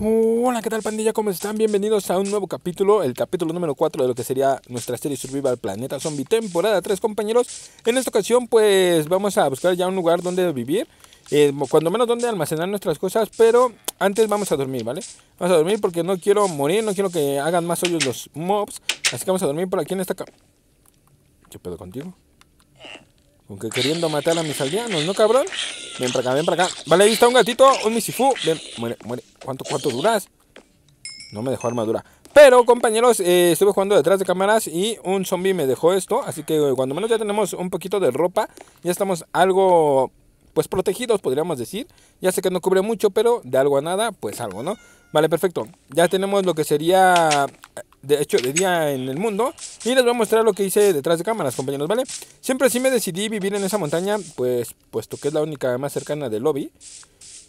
Hola, ¿qué tal pandilla? ¿Cómo están? Bienvenidos a un nuevo capítulo, el capítulo número 4 de lo que sería nuestra serie Survival Planeta Zombie, temporada 3, compañeros. En esta ocasión, pues vamos a buscar ya un lugar donde vivir, eh, cuando menos donde almacenar nuestras cosas, pero antes vamos a dormir, ¿vale? Vamos a dormir porque no quiero morir, no quiero que hagan más hoyos los mobs, así que vamos a dormir por aquí en esta... ¿Qué pedo contigo? Aunque queriendo matar a mis aldeanos, ¿no, cabrón? Ven para acá, ven para acá. Vale, ahí está un gatito, un misifú. Ven, muere, muere. ¿Cuánto, cuánto duras? No me dejó armadura. Pero compañeros, eh, estuve jugando detrás de cámaras y un zombie me dejó esto. Así que cuando menos ya tenemos un poquito de ropa. Ya estamos algo, pues protegidos podríamos decir. Ya sé que no cubre mucho, pero de algo a nada, pues algo, ¿no? Vale, perfecto. Ya tenemos lo que sería de hecho de día en el mundo y les voy a mostrar lo que hice detrás de cámaras compañeros vale siempre sí me decidí vivir en esa montaña pues puesto que es la única más cercana del lobby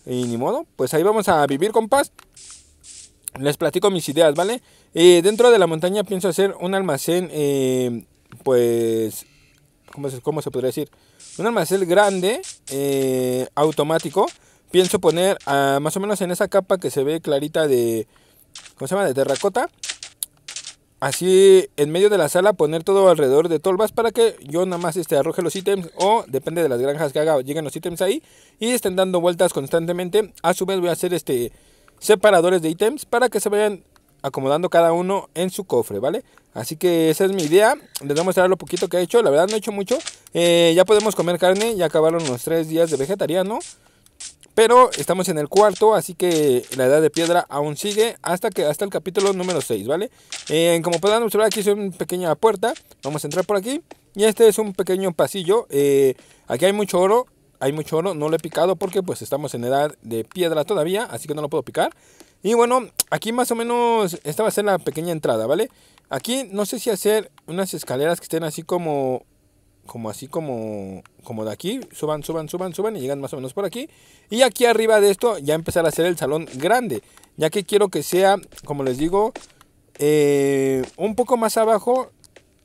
y ni modo pues ahí vamos a vivir compás les platico mis ideas vale dentro de la montaña pienso hacer un almacén eh, pues ¿cómo se, se, podría decir un almacén grande eh, automático pienso poner ah, más o menos en esa capa que se ve clarita de ¿cómo se llama? De terracota así en medio de la sala poner todo alrededor de tolvas para que yo nada más este, arroje los ítems o depende de las granjas que haga lleguen los ítems ahí y estén dando vueltas constantemente. A su vez voy a hacer este separadores de ítems para que se vayan acomodando cada uno en su cofre, ¿vale? Así que esa es mi idea, les voy a mostrar lo poquito que he hecho, la verdad no he hecho mucho, eh, ya podemos comer carne, ya acabaron los tres días de vegetariano, pero estamos en el cuarto, así que la edad de piedra aún sigue hasta, que, hasta el capítulo número 6, ¿vale? Eh, como podrán observar, aquí es una pequeña puerta. Vamos a entrar por aquí. Y este es un pequeño pasillo. Eh, aquí hay mucho oro. Hay mucho oro. No lo he picado porque pues estamos en edad de piedra todavía. Así que no lo puedo picar. Y bueno, aquí más o menos esta va a ser la pequeña entrada, ¿vale? Aquí no sé si hacer unas escaleras que estén así como como así como, como de aquí, suban, suban, suban, suban y llegan más o menos por aquí. Y aquí arriba de esto ya empezar a hacer el salón grande, ya que quiero que sea, como les digo, eh, un poco más abajo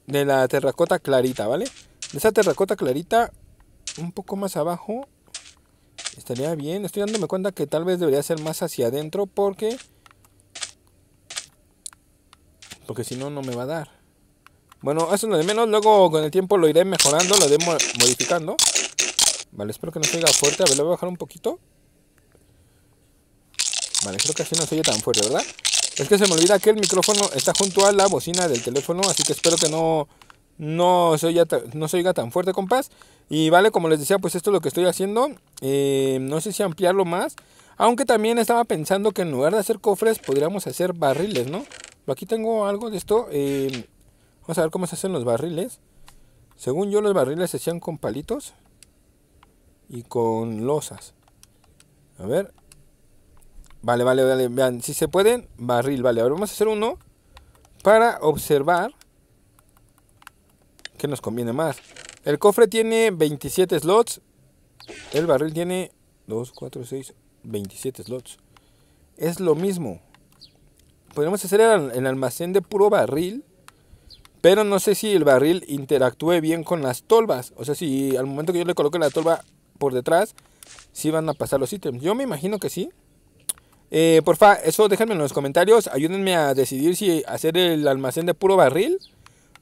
de la terracota clarita, ¿vale? De esa terracota clarita, un poco más abajo, estaría bien. Estoy dándome cuenta que tal vez debería ser más hacia adentro porque... Porque si no, no me va a dar. Bueno, eso es de menos. Luego con el tiempo lo iré mejorando, lo iré modificando. Vale, espero que no se oiga fuerte. A ver, lo voy a bajar un poquito. Vale, creo que así no se oye tan fuerte, ¿verdad? Es que se me olvida que el micrófono está junto a la bocina del teléfono, así que espero que no, no, se, oiga, tan fuerte, compás. Y vale, como les decía, pues esto es lo que estoy haciendo. Eh, no sé si ampliarlo más. Aunque también estaba pensando que en lugar de hacer cofres, podríamos hacer barriles, ¿no? Aquí tengo algo de esto. Eh, Vamos a ver cómo se hacen los barriles. Según yo, los barriles se hacían con palitos y con losas. A ver. Vale, vale, vale. Vean, si se pueden, barril. Vale, ahora vamos a hacer uno para observar qué nos conviene más. El cofre tiene 27 slots. El barril tiene 2, 4, 6, 27 slots. Es lo mismo. Podemos hacer el almacén de puro barril pero no sé si el barril interactúe bien con las tolvas. O sea, si al momento que yo le coloque la tolva por detrás, si van a pasar los ítems. Yo me imagino que sí. Eh, porfa, eso déjenme en los comentarios. Ayúdenme a decidir si hacer el almacén de puro barril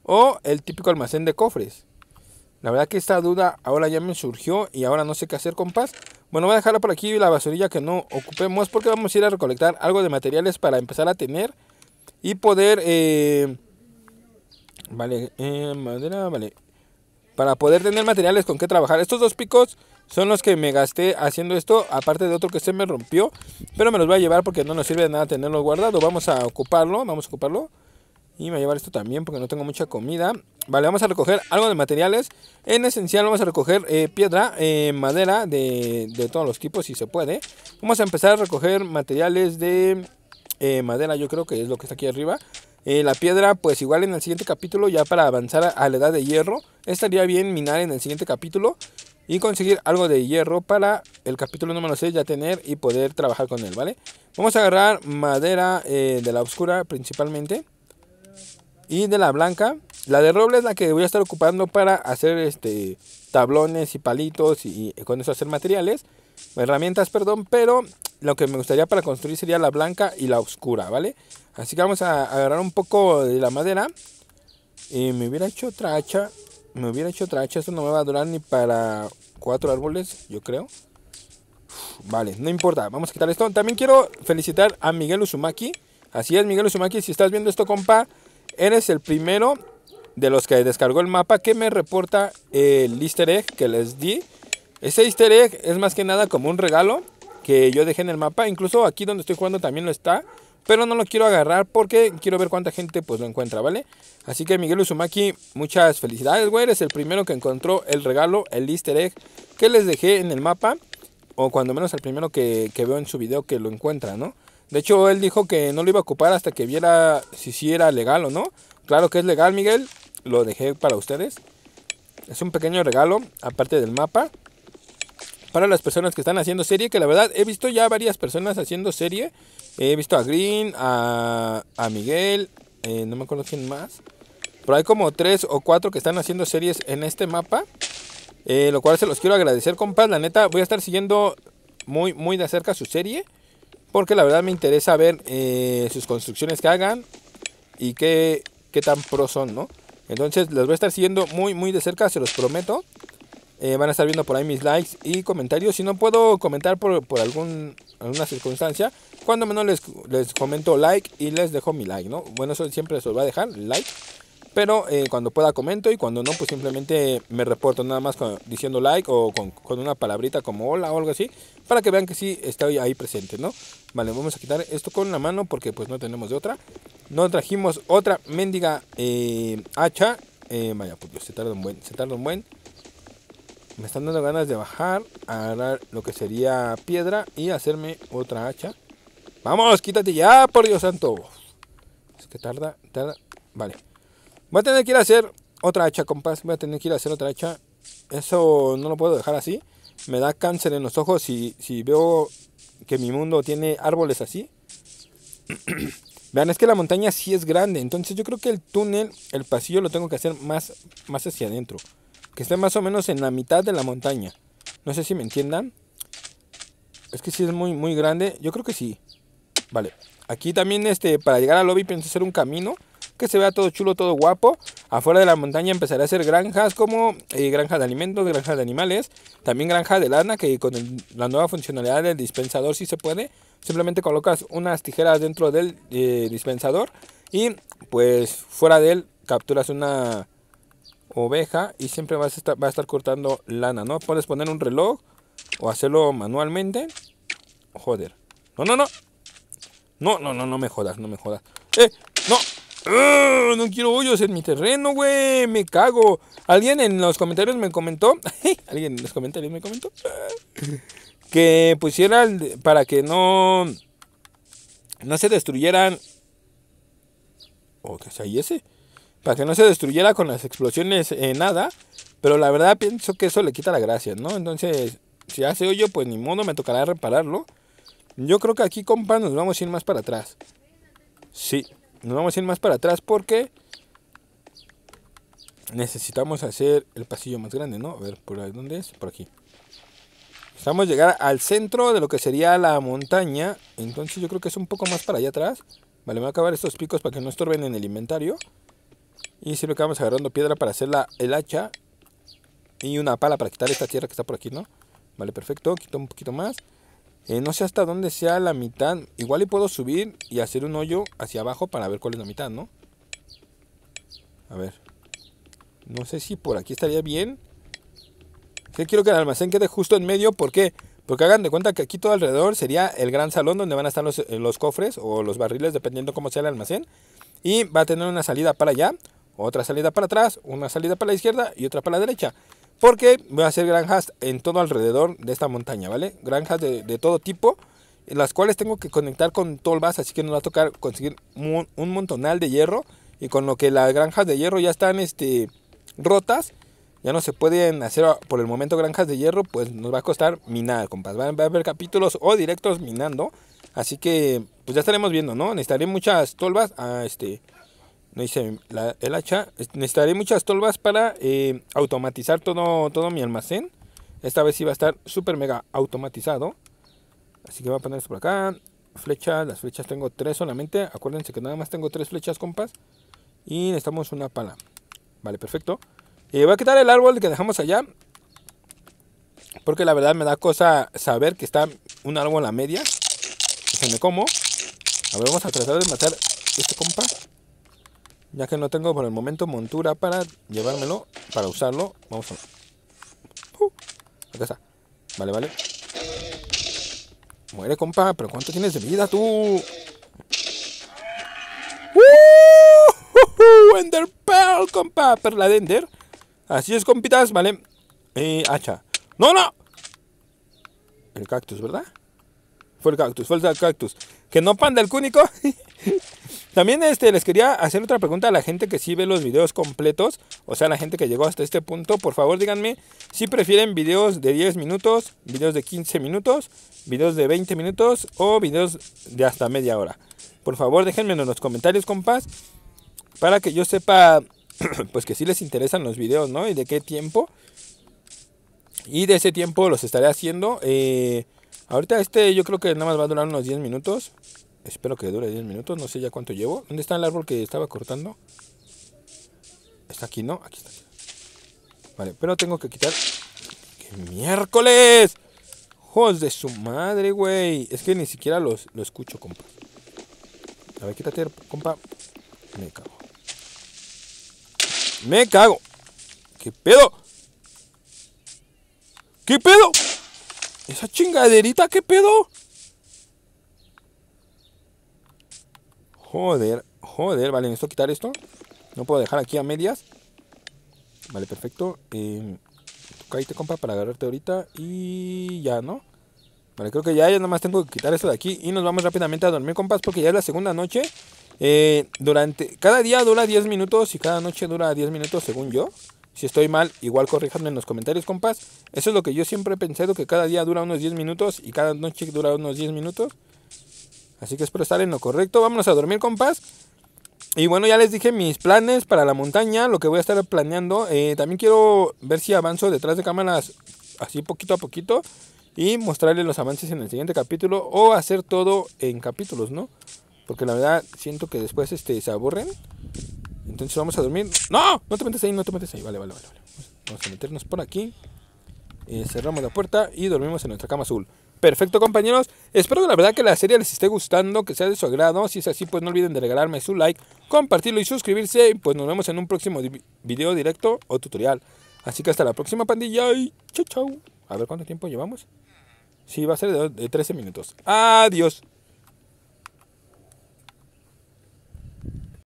o el típico almacén de cofres. La verdad que esta duda ahora ya me surgió y ahora no sé qué hacer, compás. Bueno, voy a dejarla por aquí la basurilla que no ocupemos porque vamos a ir a recolectar algo de materiales para empezar a tener y poder eh, Vale, eh, madera, vale. Para poder tener materiales con que trabajar. Estos dos picos son los que me gasté haciendo esto. Aparte de otro que se me rompió. Pero me los voy a llevar porque no nos sirve de nada tenerlo guardado. Vamos a ocuparlo. Vamos a ocuparlo. Y me voy a llevar esto también porque no tengo mucha comida. Vale, vamos a recoger algo de materiales. En esencial vamos a recoger eh, piedra, eh, madera de, de, todos los tipos si se puede. Vamos a empezar a recoger materiales de eh, madera, yo creo que es lo que está aquí arriba. Eh, la piedra, pues igual en el siguiente capítulo, ya para avanzar a, la edad de hierro, estaría bien minar en el siguiente capítulo y conseguir algo de hierro para el capítulo número 6 ya tener y poder trabajar con él, ¿vale? Vamos a agarrar madera eh, de la oscura principalmente y de la blanca. La de roble es la que voy a estar ocupando para hacer este tablones y palitos y, y con eso hacer materiales, herramientas, perdón, pero lo que me gustaría para construir sería la blanca y la oscura, ¿vale? Así que vamos a agarrar un poco de la madera. Y me hubiera hecho otra hacha. Me hubiera hecho otra hacha. Esto no me va a durar ni para cuatro árboles, yo creo. vale, no importa. Vamos a quitar esto. También quiero felicitar a Miguel Usumaki. Así es, Miguel Usumaki, Si estás viendo esto, compa, eres el primero de los que descargó el mapa que me reporta el easter egg que les di. Ese easter egg es más que nada como un regalo que yo dejé en el mapa. Incluso aquí donde estoy jugando también lo está. Pero no lo quiero agarrar porque quiero ver cuánta gente pues lo encuentra, ¿vale? Así que Miguel Uzumaki, muchas felicidades, güey. Eres el primero que encontró el regalo, el easter egg que les dejé en el mapa. O cuando menos el primero que, que veo en su video que lo encuentra, ¿no? De hecho, él dijo que no lo iba a ocupar hasta que viera si sí era legal o no. Claro que es legal, Miguel. Lo dejé para ustedes. Es un pequeño regalo, aparte del mapa para las personas que están haciendo serie, que la verdad he visto ya varias personas haciendo serie. He visto a Green, a, Miguel, eh, no me conocen más. Pero hay como tres o cuatro que están haciendo series en este mapa. Eh, lo cual se los quiero agradecer, compas. La neta, voy a estar siguiendo muy, muy de cerca su serie. Porque la verdad me interesa ver eh, sus construcciones que hagan y qué, tan pro son, ¿no? Entonces, los voy a estar siguiendo muy, muy de cerca, se los prometo. Eh, van a estar viendo por ahí mis likes y comentarios. Si no puedo comentar por, por alguna circunstancia, cuando menos les, comento like y les dejo mi like, ¿no? Bueno, eso siempre se los va a dejar, like. Pero eh, cuando pueda comento y cuando no, pues simplemente me reporto nada más diciendo like o con, una palabrita como hola o algo así, para que vean que sí estoy ahí presente, ¿no? Vale, vamos a quitar esto con la mano porque pues no tenemos de otra. No trajimos otra mendiga eh, hacha. vaya, pues se tarda un buen, se tarda un buen me están dando ganas de bajar, agarrar lo que sería piedra y hacerme otra hacha. ¡Vamos! ¡Quítate ya, por Dios santo! Es que tarda, tarda. Vale. Voy a tener que ir a hacer otra hacha, compás. Voy a tener que ir a hacer otra hacha. Eso no lo puedo dejar así. Me da cáncer en los ojos si, si veo que mi mundo tiene árboles así. Vean, es que la montaña sí es grande. Entonces yo creo que el túnel, el pasillo lo tengo que hacer más, más hacia adentro que esté más o menos en la mitad de la montaña. No sé si me entiendan. Es que si es muy, muy grande, yo creo que sí. Vale, aquí también este, para llegar al lobby pienso hacer un camino que se vea todo chulo, todo guapo. Afuera de la montaña empezaré a hacer granjas como eh, granjas de alimentos, granjas de animales, también granja de lana que con la nueva funcionalidad del dispensador si sí se puede. Simplemente colocas unas tijeras dentro del eh, dispensador y pues fuera de él capturas una oveja y siempre vas a estar, va a estar cortando lana, ¿no? Puedes poner un reloj o hacerlo manualmente. Joder. No, no, no. No, no, no, no me jodas, no me jodas. ¡Eh! ¡No! No quiero hoyos en mi terreno, güey. Me cago. Alguien en los comentarios me comentó. Alguien en los comentarios me comentó. que pusieran para que no. No se destruyeran. O que ahí ese para que no se destruyera con las explosiones eh, nada, pero la verdad pienso que eso le quita la gracia, ¿no? Entonces, si hace hoyo, pues ni modo me tocará repararlo. Yo creo que aquí, compa, nos vamos a ir más para atrás. Sí, nos vamos a ir más para atrás porque necesitamos hacer el pasillo más grande, ¿no? A ver, ¿por dónde es? Por aquí. Estamos a llegar al centro de lo que sería la montaña. Entonces yo creo que es un poco más para allá atrás. Vale, me voy a acabar estos picos para que no estorben en el inventario. Y siempre que vamos agarrando piedra para hacer el hacha. Y una pala para quitar esta tierra que está por aquí, ¿no? Vale, perfecto. Quito un poquito más. Eh, no sé hasta dónde sea la mitad. Igual y puedo subir y hacer un hoyo hacia abajo para ver cuál es la mitad, ¿no? A ver. No sé si por aquí estaría bien. que quiero que el almacén quede justo en medio. ¿Por qué? Porque hagan de cuenta que aquí todo alrededor sería el gran salón donde van a estar los, eh, los cofres o los barriles, dependiendo cómo sea el almacén. Y va a tener una salida para allá otra salida para atrás, una salida para la izquierda y otra para la derecha. Porque voy a hacer granjas en todo alrededor de esta montaña, ¿vale? Granjas de, todo tipo, en las cuales tengo que conectar con tolvas, así que nos va a tocar conseguir un, montonal de hierro. Y con lo que las granjas de hierro ya están este, rotas, ya no se pueden hacer por el momento granjas de hierro, pues nos va a costar minar, compas. Va a haber capítulos o directos minando. Así que, pues ya estaremos viendo, ¿no? Necesitaré muchas tolvas a ah, este dice, hice el hacha, necesitaré muchas tolvas para eh, automatizar todo, todo mi almacén. Esta vez sí va a estar súper mega automatizado. Así que voy a poner esto por acá. Flechas, las flechas tengo tres solamente. Acuérdense que nada más tengo tres flechas, compas. Y necesitamos una pala. Vale, perfecto. Eh, voy a quitar el árbol que dejamos allá. Porque la verdad me da cosa saber que está un árbol a media. Se me como. A ver, vamos a tratar de matar este compa. Ya que no tengo por el momento montura para llevármelo, para usarlo. Vamos a... Uh, acá está. Vale, vale. Muere, compa. ¿Pero cuánto tienes de vida tú? ¡Uh! Ender Pearl, compa. Perla de Ender. Así es, compitas, vale. Eh, hacha. ¡No, no! El cactus, ¿verdad? Fue el cactus, fue el cactus. Que no panda el cúnico. También este, les quería hacer otra pregunta a la gente que sí ve los videos completos, o sea, la gente que llegó hasta este punto, por favor díganme si prefieren videos de 10 minutos, videos de 15 minutos, videos de 20 minutos o videos de hasta media hora. Por favor déjenme en los comentarios, compás, para que yo sepa, pues que sí les interesan los videos, ¿no? Y de qué tiempo. Y de ese tiempo los estaré haciendo. Eh, ahorita este yo creo que nada más va a durar unos 10 minutos. Espero que dure 10 minutos, no sé ya cuánto llevo. ¿Dónde está el árbol que estaba cortando? Está aquí, ¿no? Aquí está. Vale, pero tengo que quitar... ¡Qué miércoles! ¡Jos de su madre, güey! Es que ni siquiera los, lo escucho, compa. A ver, quítate, compa. Me cago. Me cago. ¿Qué pedo? ¿Qué pedo? ¿Esa chingaderita qué pedo? Joder, joder, vale, necesito quitar esto. No puedo dejar aquí a medias. Vale, perfecto. Eh, em, tú compa, para agarrarte ahorita. Y ya, ¿no? Vale, creo que ya, ya más tengo que quitar esto de aquí. Y nos vamos rápidamente a dormir, compas, porque ya es la segunda noche. Eh, durante Cada día dura 10 minutos y cada noche dura 10 minutos, según yo. Si estoy mal, igual corríjanme en los comentarios, compas. Eso es lo que yo siempre he pensado, que cada día dura unos 10 minutos y cada noche dura unos 10 minutos. Así que espero estar en lo correcto. Vámonos a dormir, compás. Y bueno, ya les dije mis planes para la montaña, lo que voy a estar planeando. Eh, también quiero ver si avanzo detrás de cámaras así poquito a poquito y mostrarles los avances en el siguiente capítulo o hacer todo en capítulos, ¿no? Porque la verdad siento que después este, se aburren. Entonces vamos a dormir. No, no te metes ahí, no te metes ahí. Vale, vale, vale. Vamos a meternos por aquí. Eh, cerramos la puerta y dormimos en nuestra cama azul. Perfecto compañeros, espero que la verdad que la serie les esté gustando, que sea de su agrado, si es así pues no olviden de regalarme su like, compartirlo y suscribirse y pues nos vemos en un próximo video directo o tutorial. Así que hasta la próxima pandilla y chau chau. A ver cuánto tiempo llevamos. Sí, va a ser de 13 minutos. Adiós.